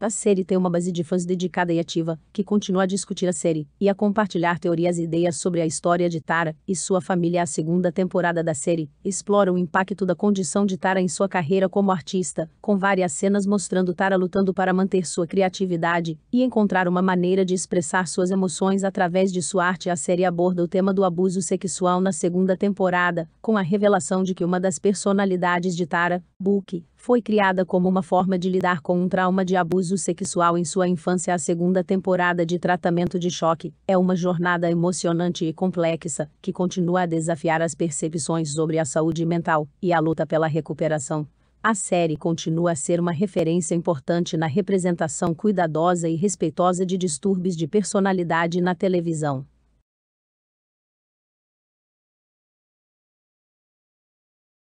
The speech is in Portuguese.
A série tem uma base de fãs dedicada e ativa, que continua a discutir a série e a compartilhar teorias e ideias sobre a história de Tara e sua família. A segunda temporada da série explora o impacto da condição de Tara em sua carreira como artista, com várias cenas mostrando Tara lutando para manter sua criatividade e encontrar uma maneira de expressar suas emoções através de sua arte. A série aborda o tema do abuso sexual na segunda temporada, com a revelação de que uma das personalidades de Tara, Book, foi criada como uma forma de lidar com um trauma de abuso sexual em sua infância. A segunda temporada de Tratamento de Choque é uma jornada emocionante e complexa que continua a desafiar as percepções sobre a saúde mental e a luta pela recuperação. A série continua a ser uma referência importante na representação cuidadosa e respeitosa de distúrbios de personalidade na televisão.